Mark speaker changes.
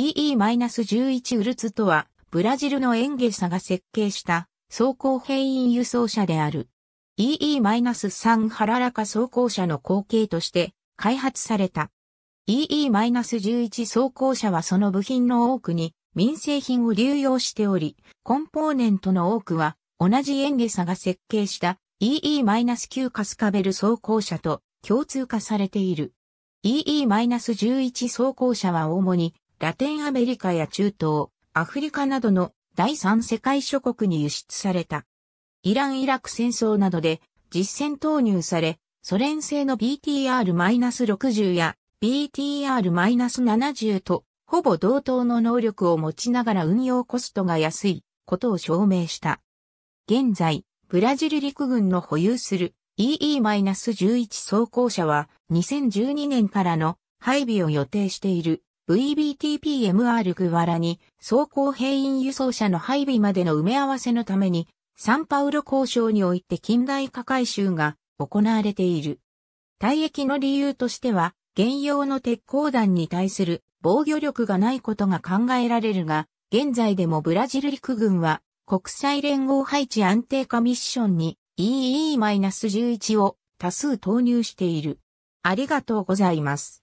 Speaker 1: EE-11 ウルツとは、ブラジルのエンゲサが設計した、装甲兵員輸送車である。EE-3 ハララカ装甲車の後継として、開発された。EE-11 装甲車はその部品の多くに、民生品を流用しており、コンポーネントの多くは、同じエンゲサが設計した EE-9 カスカベル装甲車と共通化されている。EE-11 装甲車は主にラテンアメリカや中東、アフリカなどの第三世界諸国に輸出された。イラン・イラク戦争などで実戦投入され、ソ連製の BTR-60 や BTR-70 とほぼ同等の能力を持ちながら運用コストが安いことを証明した。現在、ブラジル陸軍の保有する EE-11 装甲車は2012年からの配備を予定している。VBTPMR グワラに装甲兵員輸送車の配備までの埋め合わせのために、サンパウロ交渉において近代化改修が行われている。退役の理由としては、現用の鉄鋼弾に対する防御力がないことが考えられるが、現在でもブラジル陸軍は国際連合配置安定化ミッションに EE-11 を多数投入している。ありがとうございます。